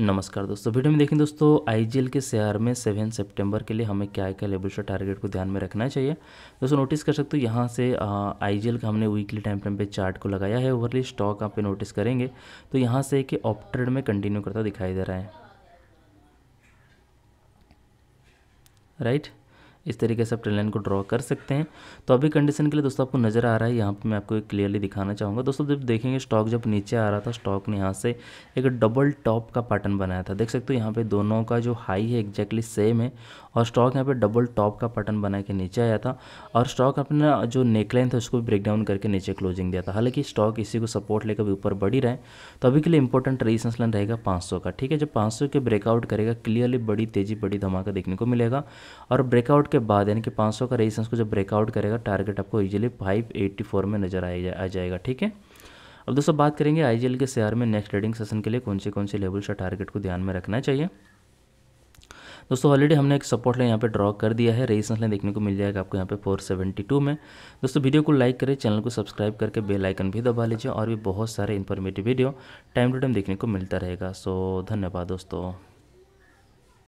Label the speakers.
Speaker 1: नमस्कार दोस्तों वीडियो में देखें दोस्तों आई के शेयर में सेवन सितंबर के लिए हमें क्या क्या लेवल टारगेट को ध्यान में रखना चाहिए दोस्तों नोटिस कर सकते हो यहाँ से आई का हमने वीकली टाइम फ्रेम पे चार्ट को लगाया है ओवरली स्टॉक आप पे नोटिस करेंगे तो यहाँ से कि ऑप में कंटिन्यू करता दिखाई दे रहा है राइट इस तरीके से आप ट्रेन लाइन को ड्रॉ कर सकते हैं तो अभी कंडीशन के लिए दोस्तों आपको नज़र आ रहा है यहाँ पे मैं आपको क्लियरली दिखाना चाहूँगा दोस्तों जब देखेंगे स्टॉक जब नीचे आ रहा था स्टॉक ने यहाँ से एक डबल टॉप का पैटर्न बनाया था देख सकते हो यहाँ पे दोनों का जो हाई है एग्जैक्टली सेम है और स्टॉक यहाँ पे डबल टॉप का पैटर्न बना के नीचे आया था और स्टॉक अपना जो नेकलाइन था उसको भी ब्रेक डाउन करके नीचे क्लोजिंग दिया था हालांकि स्टॉक इसी को सपोर्ट लेकर भी ऊपर बढ़ी रहे तो अभी के लिए इंपॉर्टेंट रेजिस्टेंस लाइन रहेगा पाँच का ठीक है जब पाँच के ब्रेकआउट करेगा क्लियरली बड़ी तेजी बड़ी धमाका देखने को मिलेगा और ब्रेकआउट के बाद यानी कि पाँच का रेजिस्टेंस को जब ब्रेकआउट करेगा टारगेट आपको ईजिली फाइव में नजर आ, आ जाएगा ठीक है अब दोस्तों बात करेंगे आई के शेयर में नेक्स्ट ट्रेडिंग सेशन के लिए कौन से कौन से लेवल से टारगेट को ध्यान में रखना चाहिए दोस्तों ऑलरेडी हमने एक सपोर्ट लाइन यहाँ पे ड्रॉ कर दिया है रेजिस्टेंस लाइन देखने को मिल जाएगा आपको यहाँ पे 472 में दोस्तों वीडियो को लाइक करें चैनल को सब्सक्राइब करके बेल आइकन भी दबा लीजिए और भी बहुत सारे informative video time to time देखने को मिलता रहेगा सो धन्यवाद दोस्तों